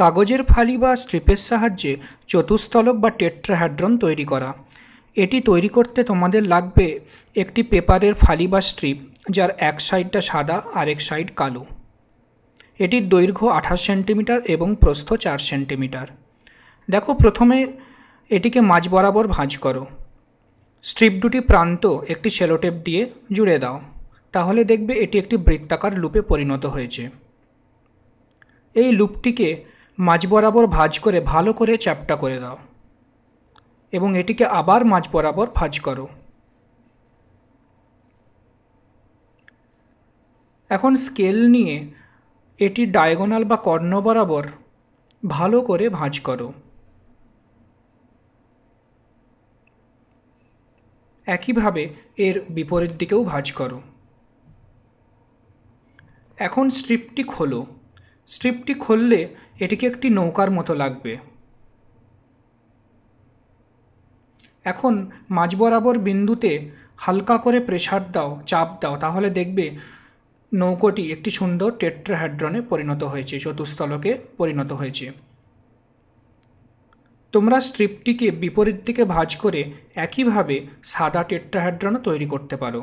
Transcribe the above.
কাগজের ফালি বা স্ট্রিপের সাহায্যে চতুস্থলক বা টেট্রাহ্যাড্রন তৈরি করা এটি তৈরি করতে তোমাদের লাগবে একটি পেপারের ফালি বা স্ট্রিপ যার এক সাইডটা সাদা আর এক সাইড কালো এটির দৈর্ঘ্য আঠাশ সেন্টিমিটার এবং প্রস্থ চার সেন্টিমিটার দেখো প্রথমে এটিকে মাঝ বরাবর ভাঁজ করো স্ট্রিপ দুটি প্রান্ত একটি সেলোটেপ দিয়ে জুড়ে দাও তাহলে দেখবে এটি একটি বৃত্তাকার লুপে পরিণত হয়েছে এই লুপটিকে মাঝ বরাবর ভাজ করে ভালো করে চ্যাপটা করে দাও এবং এটিকে আবার মাঝ বরাবর ভাজ করো এখন স্কেল নিয়ে এটি ডায়াগোনাল বা কর্ণ বরাবর ভালো করে ভাঁজ করো একইভাবে এর বিপরীত দিকেও ভাঁজ করো এখন স্ট্রিপটি খোলো স্ট্রিপটি খুললে এটিকে একটি নৌকার মতো লাগবে এখন মাঝ বরাবর বিন্দুতে হালকা করে প্রেশার দাও চাপ দাও তাহলে দেখবে নৌকোটি একটি সুন্দর টেট্রাহাইড্রনে পরিণত হয়েছে চতুস্থলকে পরিণত হয়েছে তোমরা স্ট্রিপটিকে বিপরীত দিকে ভাঁজ করে একইভাবে সাদা টেট্রাহাইড্রনও তৈরি করতে পারো